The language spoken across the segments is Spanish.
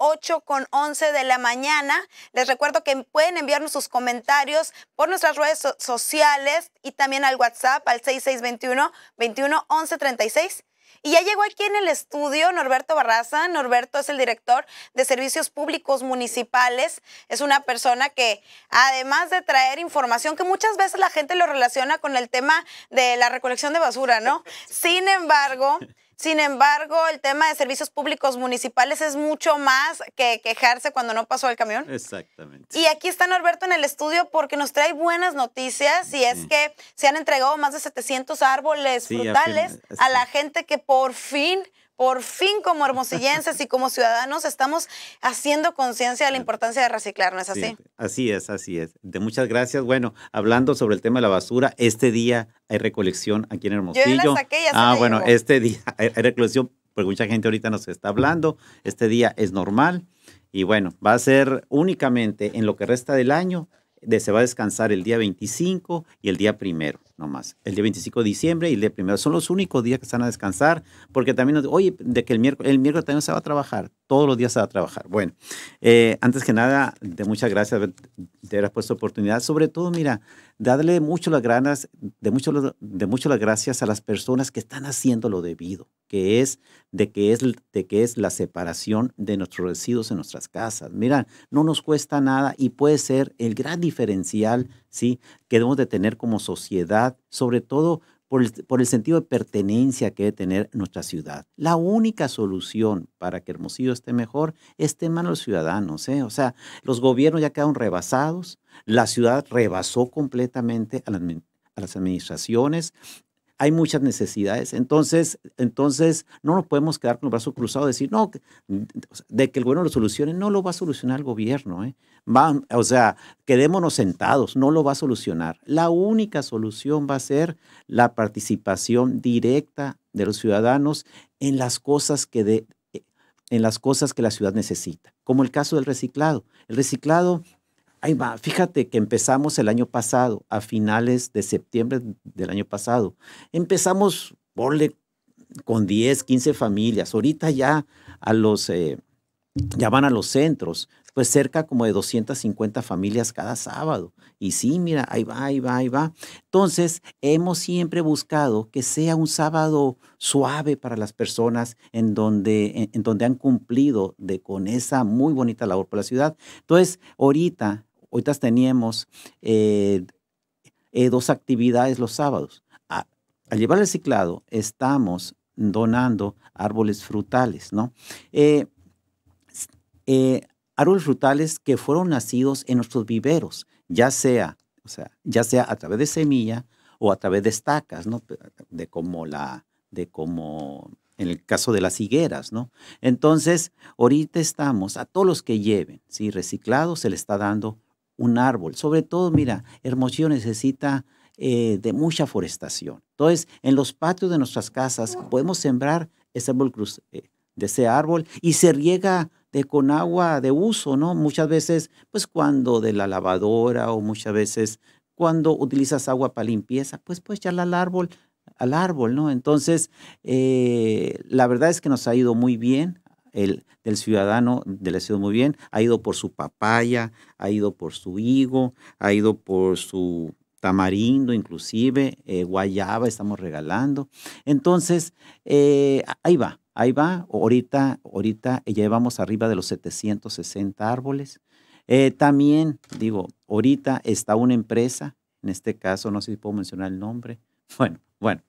8 con 11 de la mañana. Les recuerdo que pueden enviarnos sus comentarios por nuestras redes sociales y también al WhatsApp al 6621 21 36. Y ya llegó aquí en el estudio Norberto Barraza. Norberto es el director de Servicios Públicos Municipales. Es una persona que, además de traer información que muchas veces la gente lo relaciona con el tema de la recolección de basura, ¿no? Sin embargo, sin embargo, el tema de servicios públicos municipales es mucho más que quejarse cuando no pasó el camión. Exactamente. Y aquí está Norberto en el estudio porque nos trae buenas noticias y es que se han entregado más de 700 árboles frutales a la gente que por fin por fin como hermosillenses y como ciudadanos estamos haciendo conciencia de la importancia de reciclar, ¿no es así? así es, así es. De muchas gracias. Bueno, hablando sobre el tema de la basura, este día hay recolección aquí en Hermosillo. ah, bueno, este día hay recolección porque mucha gente ahorita nos está hablando. Este día es normal y bueno, va a ser únicamente en lo que resta del año de, se va a descansar el día 25 y el día primero, nomás. El día 25 de diciembre y el día primero. Son los únicos días que se van a descansar, porque también, oye, de que el miércoles, el miércoles también se va a trabajar todos los días a trabajar. Bueno, eh, antes que nada, de muchas gracias de haber puesto oportunidad. Sobre todo, mira, darle mucho las de mucho, de mucho las gracias a las personas que están haciendo lo debido, que es de que es de que es la separación de nuestros residuos en nuestras casas. Mira, no nos cuesta nada y puede ser el gran diferencial, sí, que debemos de tener como sociedad, sobre todo por el, sentido de pertenencia que debe tener nuestra ciudad. La única solución para que Hermosillo esté mejor es tema de los ciudadanos. ¿eh? O sea, los gobiernos ya quedaron rebasados, la ciudad rebasó completamente a a las administraciones, hay muchas necesidades. Entonces, entonces no nos podemos quedar con los brazos cruzados y decir, no, de que el gobierno lo solucione, no lo va a solucionar el gobierno. ¿eh? Va, o sea, quedémonos sentados, no lo va a solucionar. La única solución va a ser la participación directa de los ciudadanos en las cosas que, de, eh, en las cosas que la ciudad necesita, como el caso del reciclado. El reciclado Ahí va, fíjate que empezamos el año pasado, a finales de septiembre del año pasado. Empezamos, con 10, 15 familias. Ahorita ya a los, eh, ya van a los centros, pues cerca como de 250 familias cada sábado. Y sí, mira, ahí va, ahí va, ahí va. Entonces, hemos siempre buscado que sea un sábado suave para las personas en donde, donde han cumplido de, con esa muy bonita labor por la ciudad. Entonces, ahorita ahorita teníamos eh, eh, dos actividades los sábados. al llevar el estamos donando árboles frutales, ¿no? Eh, árboles frutales que fueron nacidos en nuestros viveros, ya sea, o sea, ya sea a través de semilla o a través de estacas, ¿no? De como la, de como en el caso de las higueras, ¿no? Entonces, ahorita estamos, a todos los que lleven, ¿sí? Reciclado se le está dando un árbol. Sobre todo, mira, Hermosillo necesita eh, de mucha forestación. Entonces, en los patios de nuestras casas podemos sembrar ese árbol cruz, eh, de ese árbol y se riega con agua de uso, ¿no? Muchas veces, pues cuando de la lavadora o muchas veces cuando utilizas agua para limpieza, pues puedes echarla al árbol, al árbol, ¿no? Entonces, eh, la verdad es que nos ha ido muy bien el, del ciudadano del ha sido muy bien, ha ido por su papaya, ha ido por su higo, ha ido por su tamarindo inclusive, eh, guayaba estamos regalando. Entonces, eh, ahí va, ahí va. Ahorita, ahorita llevamos arriba de los 760 árboles. Eh, también, digo, ahorita está una empresa, en este caso, no sé si puedo mencionar el nombre. Bueno, bueno,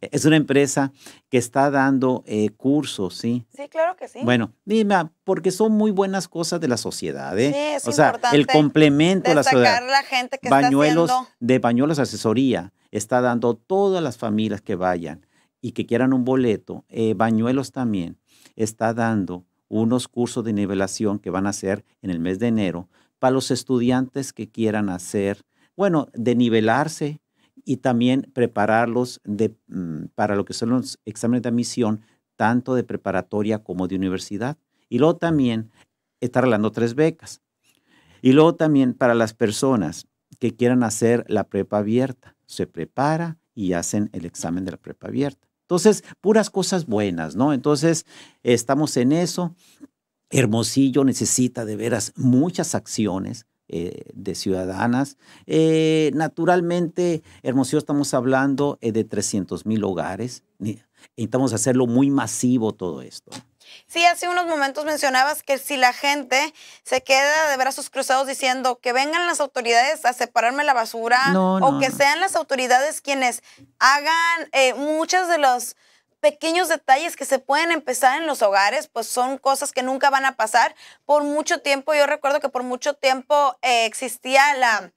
es una empresa que está dando eh, cursos, ¿sí? Sí, claro que sí. Bueno, dime, ah, porque son muy buenas cosas de la sociedad, ¿eh? Sí, es o sea, el complemento de la sociedad. gente Bañuelos, está De Bañuelos Asesoría está dando todas las familias que vayan y que quieran un boleto. Eh, bañuelos también está dando unos cursos de nivelación que van a hacer en el mes de enero para los estudiantes que quieran hacer, bueno, de nivelarse y también prepararlos mm, para lo que son los exámenes de admisión, tanto de preparatoria como de universidad. Y luego también estar hablando tres becas. Y luego también para las personas que quieran hacer la prepa abierta, se prepara y hacen el examen de la prepa abierta. Entonces, puras cosas buenas, ¿no? Entonces, estamos en eso. Hermosillo necesita de veras muchas acciones eh, de ciudadanas. Eh, naturalmente, Hermosillo estamos hablando eh, de 300 mil hogares. Necesitamos hacerlo muy masivo todo esto. Sí, hace unos momentos mencionabas que si la gente se queda de brazos cruzados diciendo que vengan las autoridades a separarme la basura o que sean las autoridades quienes hagan muchas de los pequeños detalles que se pueden empezar en los hogares, pues son cosas que nunca van a pasar. Por mucho tiempo, yo recuerdo que por mucho tiempo eh, existía la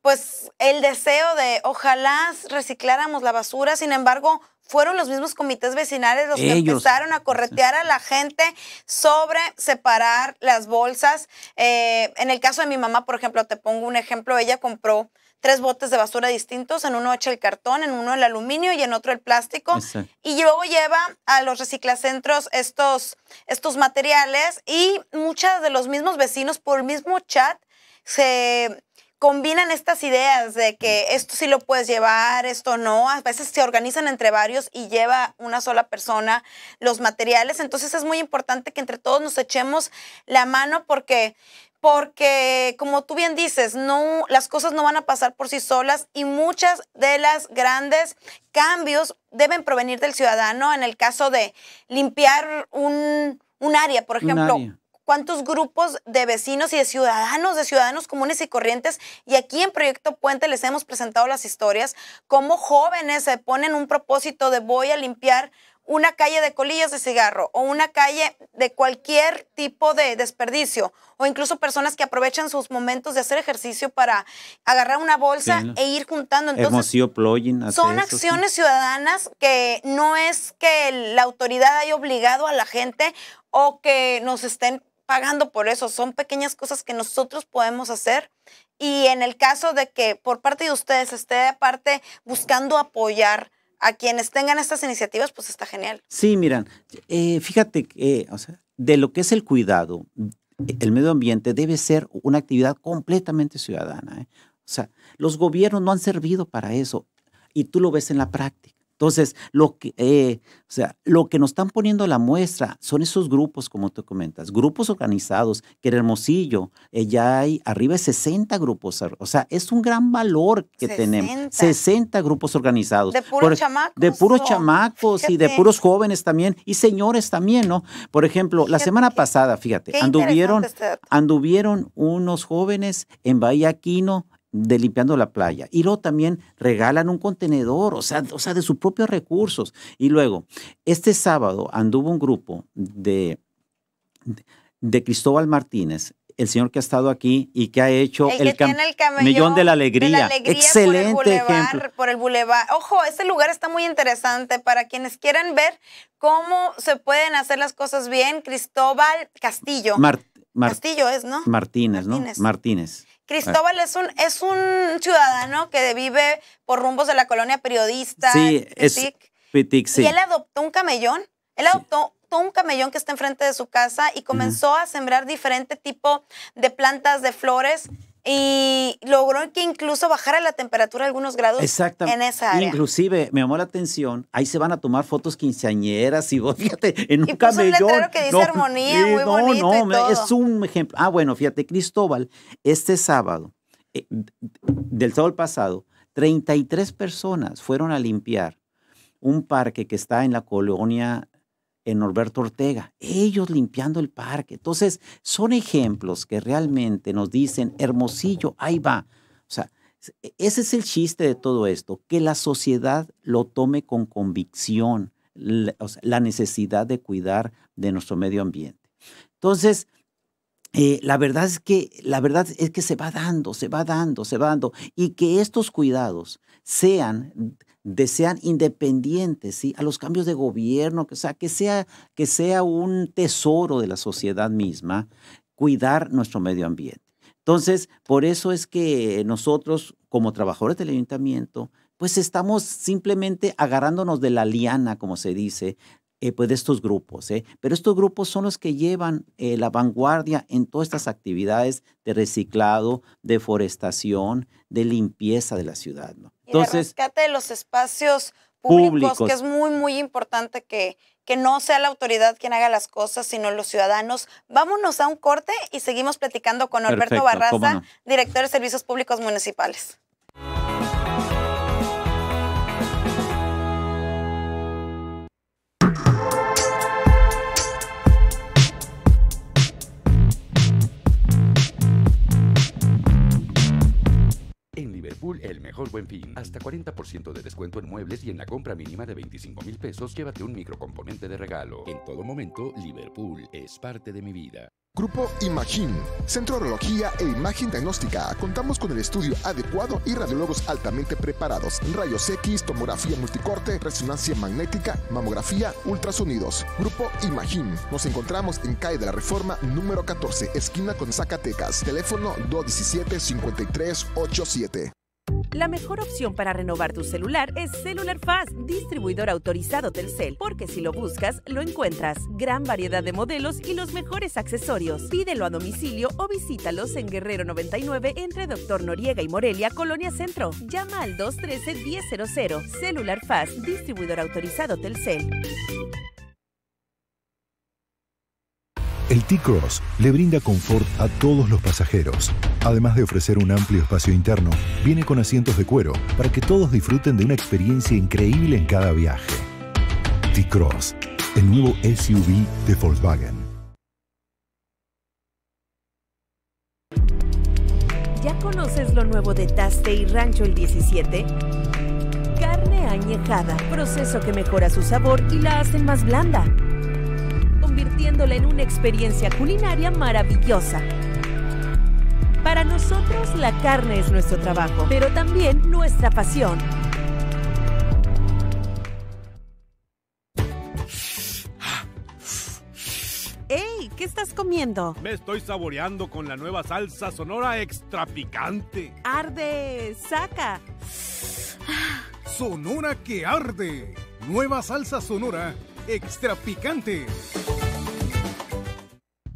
pues el deseo de ojalá recicláramos la basura, sin embargo, fueron los mismos comités vecinales los que empezaron a corretear a la gente sobre separar las bolsas. Eh, en el caso de mi mamá, por ejemplo, te pongo un ejemplo, ella compró tres botes de basura distintos, en uno echa el cartón, en uno el aluminio y en otro el plástico. Y luego lleva a los reciclacentros estos, estos materiales y muchas de los mismos vecinos por el mismo chat se combinan estas ideas de que esto sí lo puedes llevar, esto no. A veces se organizan entre varios y lleva una sola persona los materiales. Entonces es muy importante que entre todos nos echemos la mano porque porque como tú bien dices, no, las cosas no van a pasar por sí solas y muchas de las grandes cambios deben provenir del ciudadano. En el caso de limpiar un, área, por ejemplo, cuántos grupos de vecinos y de ciudadanos, de ciudadanos comunes y corrientes, y aquí en Proyecto Puente les hemos presentado las historias, cómo jóvenes se ponen un propósito de voy a limpiar una calle de colillas de cigarro o una calle de cualquier tipo de desperdicio o incluso personas que aprovechan sus momentos de hacer ejercicio para agarrar una bolsa e ir juntando. Entonces, son acciones ciudadanas que no es que la autoridad haya obligado a la gente o que nos estén pagando por eso. Son pequeñas cosas que nosotros podemos hacer y en el caso de que por parte de ustedes esté aparte buscando apoyar a quienes tengan estas iniciativas, pues está genial. Sí, miran, eh, fíjate, que o sea, de lo que es el cuidado, el medio ambiente debe ser una actividad completamente ciudadana. ¿eh? O sea, los gobiernos no han servido para eso y tú lo ves en la práctica. Entonces, lo que, eh, o sea, lo que nos están poniendo la muestra son esos grupos, como tú comentas, grupos organizados, que en Hermosillo eh, ya hay arriba de 60 grupos, o sea, es un gran valor que tenemos, 60 grupos organizados. De puros chamacos. De puros oh, chamacos y de puros jóvenes también, y señores también, ¿no? Por ejemplo, la semana pasada, fíjate, anduvieron, este anduvieron unos jóvenes en Bahía Quino, de limpiando la playa. Y luego también regalan un contenedor, o sea, o sea, de sus propios recursos. Y luego, este sábado anduvo un grupo de, de Cristóbal Martínez, el señor que ha estado aquí y que ha hecho el, millón de la alegría. Excelente por Por el bulevar. Ojo, este lugar está muy interesante para quienes quieran ver cómo se pueden hacer las cosas bien. Cristóbal Castillo. es, ¿no? Martínez, Martínez. ¿no? Martínez. Cristóbal es un, es un ciudadano que vive por rumbos de la colonia periodista. Sí, es sí. Y él adoptó un camellón. Él adoptó un camellón que está enfrente de su casa y comenzó a sembrar diferente tipo de plantas, de flores y logró que incluso bajara la temperatura algunos grados en esa área. Inclusive, me llamó la atención, ahí se van a tomar fotos quinceañeras y vos, fíjate, en un y que dice no, armonía, muy no, bonito es un ejemplo. Ah, bueno, fíjate, Cristóbal, este sábado, eh, del sábado pasado, 33 personas fueron a limpiar un parque que está en la colonia en Norberto Ortega, ellos limpiando el parque. Entonces, son ejemplos que realmente nos dicen, Hermosillo, ahí va. O sea, ese es el chiste de todo esto, que la sociedad lo tome con convicción, la, necesidad de cuidar de nuestro medio ambiente. Entonces, eh, la verdad es que la verdad es que se va dando, se va dando, se va dando y que estos cuidados sean Desean independientes, ¿sí? a los cambios de gobierno, o que sea, que sea un tesoro de la sociedad misma, cuidar nuestro medio ambiente. Entonces, por eso es que nosotros, como trabajadores del ayuntamiento, pues estamos simplemente agarrándonos de la liana, como se dice, eh, pues de estos grupos. ¿eh? Pero estos grupos son los que llevan eh, la vanguardia en todas estas actividades de reciclado, deforestación, de limpieza de la ciudad. Entonces, y rescate de los espacios públicos, que es muy, muy importante que, que no sea la autoridad quien haga las cosas, sino los ciudadanos. Vámonos a un corte y seguimos platicando con Alberto Barraza, director de Servicios Públicos Municipales. buen fin. Hasta 40% de descuento en muebles y en la compra mínima de 25 mil pesos, llévate un microcomponente de regalo. En todo momento, Liverpool es parte de mi vida. Grupo Imagine, Centro de e Imagen Diagnóstica. Contamos con el estudio adecuado y radiólogos altamente preparados. Rayos X, tomografía multicorte, resonancia magnética, mamografía, ultrasonidos. Grupo Imagine. Nos encontramos en calle de la Reforma número 14, esquina con Zacatecas. Teléfono 217-5387. La mejor opción para renovar tu celular es Celular Fast, distribuidor autorizado Telcel, porque si lo buscas, lo encuentras. Gran variedad de modelos y los mejores accesorios. Pídelo a domicilio o visítalos en Guerrero 99 entre Doctor Noriega y Morelia, Colonia Centro. Llama al 213-1000. Cellular Fast, distribuidor autorizado Telcel. El T-Cross le brinda confort a todos los pasajeros. Además de ofrecer un amplio espacio interno, viene con asientos de cuero para que todos disfruten de una experiencia increíble en cada viaje. T-Cross, el nuevo SUV de Volkswagen. ¿Ya conoces lo nuevo de Taste y Rancho el 17? Carne añejada, proceso que mejora su sabor y la hace más blanda convirtiéndola en una experiencia culinaria maravillosa. Para nosotros la carne es nuestro trabajo, pero también nuestra pasión. ¡Ey! ¿Qué estás comiendo? Me estoy saboreando con la nueva salsa sonora extra picante. ¡Arde! ¡Saca! Sonora que arde. Nueva salsa sonora extra picante.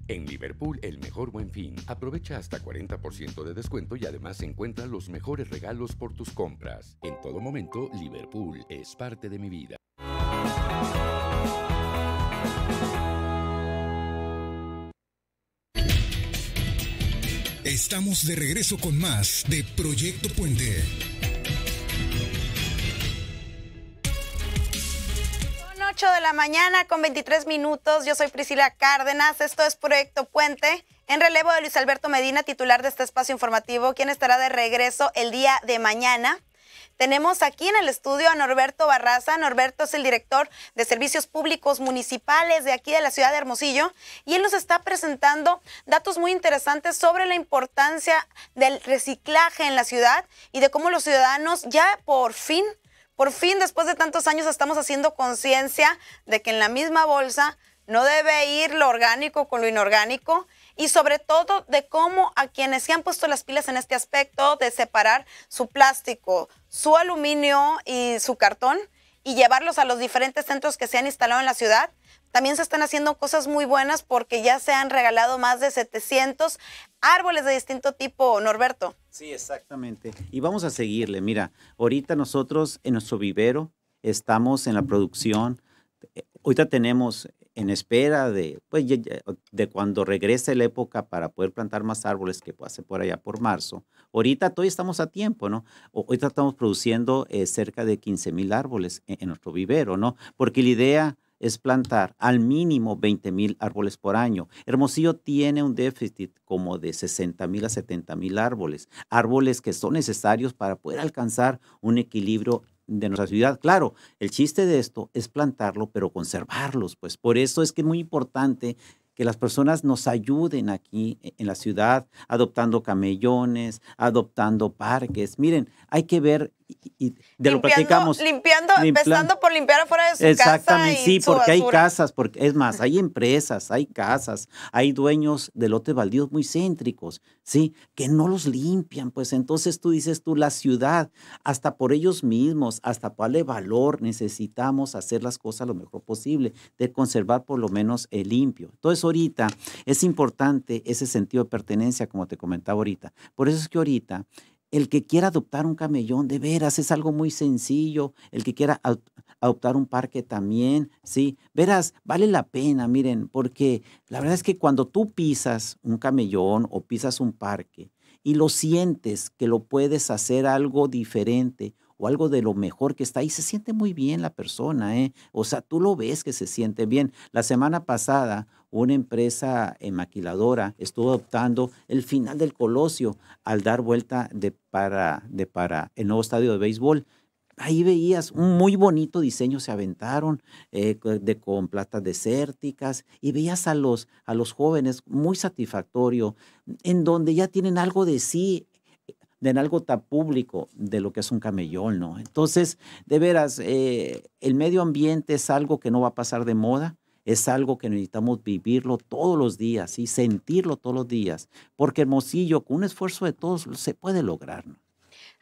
En Liverpool, el mejor buen fin. Aprovecha hasta 40% de descuento y además encuentra los mejores regalos por tus compras. En todo momento, Liverpool es parte de mi vida. Estamos de regreso con más de Proyecto Puente. la mañana con 23 minutos. Yo soy Priscila Cárdenas. Esto es Proyecto Puente en relevo de Luis Alberto Medina, titular de este espacio informativo, quien estará de regreso el día de mañana. Tenemos aquí en el estudio a Norberto Barraza. Norberto es el director de Servicios Públicos Municipales de aquí de la ciudad de Hermosillo y él nos está presentando datos muy interesantes sobre la importancia del reciclaje en la ciudad y de cómo los ciudadanos ya por fin por fin, después de tantos años, estamos haciendo conciencia de que en la misma bolsa no debe ir lo orgánico con lo inorgánico y sobre todo de cómo a quienes se han puesto las pilas en este aspecto de separar su plástico, su aluminio y su cartón, y llevarlos a los diferentes centros que se han instalado en la ciudad. También se están haciendo cosas muy buenas porque ya se han regalado más de 700 árboles de distinto tipo, Norberto. Sí, exactamente. Y vamos a seguirle. Mira, ahorita nosotros en nuestro vivero estamos en la producción. Eh, ahorita tenemos en espera de, pues, de cuando regrese la época para poder plantar más árboles que pasen por allá por marzo. Ahorita todavía estamos a tiempo, ¿no? Hoy estamos produciendo eh, cerca de 15 mil árboles e, en, nuestro vivero, ¿no? Porque la idea es plantar al mínimo 20 mil árboles por año. Hermosillo tiene un déficit como de 60 mil a 70 mil árboles, árboles que son necesarios para poder alcanzar un equilibrio de nuestra ciudad. Claro, el chiste de esto es plantarlo, pero conservarlos, pues por eso es que es muy importante que las personas nos ayuden aquí e, en la ciudad, adoptando camellones, adoptando parques. Miren, hay que ver de limpiando, lo Limpiando, empezando por limpiar afuera de su Exactamente, casa y sí, porque hay casas, porque es más, hay empresas, hay casas, hay dueños de lotes baldíos muy céntricos, ¿sí? Que no los limpian, pues entonces tú dices tú, la ciudad, hasta por ellos mismos, hasta para el valor, necesitamos hacer las cosas lo mejor posible, de conservar por lo menos el limpio. Entonces ahorita es importante ese sentido de pertenencia, como te comentaba ahorita. Por eso es que ahorita el que quiera adoptar un camellón, de veras, es algo muy sencillo. El que quiera adoptar un parque también, ¿sí? Verás, vale la pena, miren, porque la verdad es que cuando tú pisas un camellón o pisas un parque y lo sientes que lo puedes hacer algo diferente algo de lo mejor que está ahí. Se siente muy bien la persona, ¿eh? O sea, tú lo ves que se siente bien. La semana pasada, una empresa eh, maquiladora estuvo adoptando el final del Colosio al dar vuelta de para, de para el nuevo estadio de béisbol ahí veías un muy bonito diseño, se aventaron eh, de, con platas desérticas y veías a los, a los jóvenes muy satisfactorio, en donde ya tienen algo de sí de algo tan público de lo que es un camellón, ¿no? Entonces, de veras, eh, el medio ambiente es algo que no va a pasar de moda, es algo que necesitamos vivirlo todos los días y sentirlo todos los días, porque Hermosillo, con un esfuerzo de todos, se puede lograr, ¿no?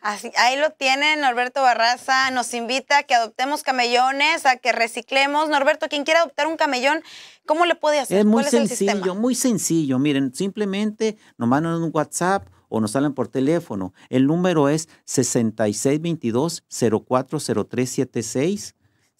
ahí lo tienen, Norberto Barraza nos invita a que adoptemos camellones, a que reciclemos. Norberto, quien quiera adoptar un camellón, ¿cómo le puede hacer? Es muy sencillo, muy sencillo. Miren, simplemente nos mandan un WhatsApp o nos hablan por teléfono. El número es 6622-040376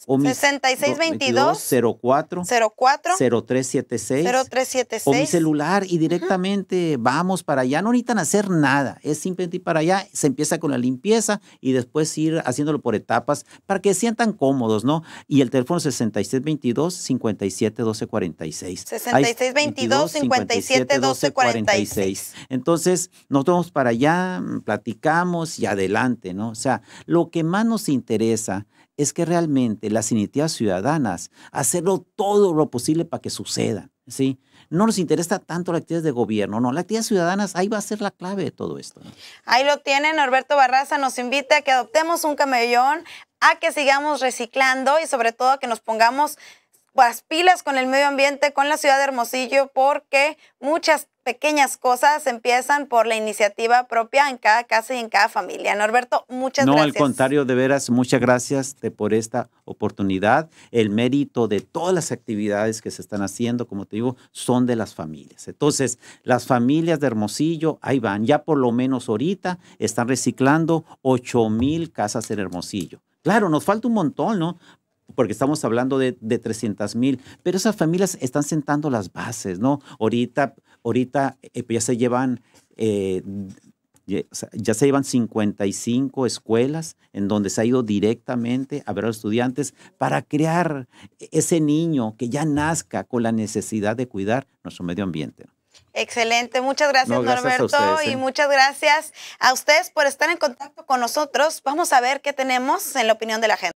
o 6622-04-0376. O mi celular y directamente vamos para allá. No necesitan hacer nada. Es simplemente ir para allá. Se empieza con la limpieza y después ir haciéndolo por etapas para que sientan cómodos, ¿no? Y el teléfono 6622-571246. 6622-571246. Entonces, nos vamos para allá, platicamos y adelante, ¿no? O sea, lo que más nos interesa es que realmente las iniciativas ciudadanas, hacerlo todo lo posible para que suceda, ¿sí? No nos interesa tanto la actividad de gobierno, no, la actividad ciudadana, ahí va a ser la clave de todo esto. Ahí lo tienen, Norberto Barraza nos invita a que adoptemos un camellón, a que sigamos reciclando y sobre todo a que nos pongamos las pilas con el medio ambiente, con la ciudad de Hermosillo, porque muchas pequeñas cosas empiezan por la iniciativa propia en cada casa y en cada familia. Norberto, muchas gracias. No, al contrario, de veras, muchas gracias por esta oportunidad. El mérito de todas las actividades que se están haciendo, como te digo, son de las familias. Entonces, las familias de Hermosillo, ahí van, ya por lo menos ahorita están reciclando 8 mil casas en Hermosillo. Claro, nos falta un montón, ¿no? porque estamos hablando de, de mil, pero esas familias están sentando las bases, ¿no? Ahorita Ahorita eh, pues, ya se llevan... Eh, ya se llevan 55 escuelas en donde se ha ido directamente a ver a los estudiantes para crear ese niño que ya nazca con la necesidad de cuidar nuestro medio ambiente. Excelente, muchas gracias, Norberto y ¿eh? muchas gracias a ustedes por estar en contacto con nosotros. Vamos a ver qué tenemos en la opinión de la gente.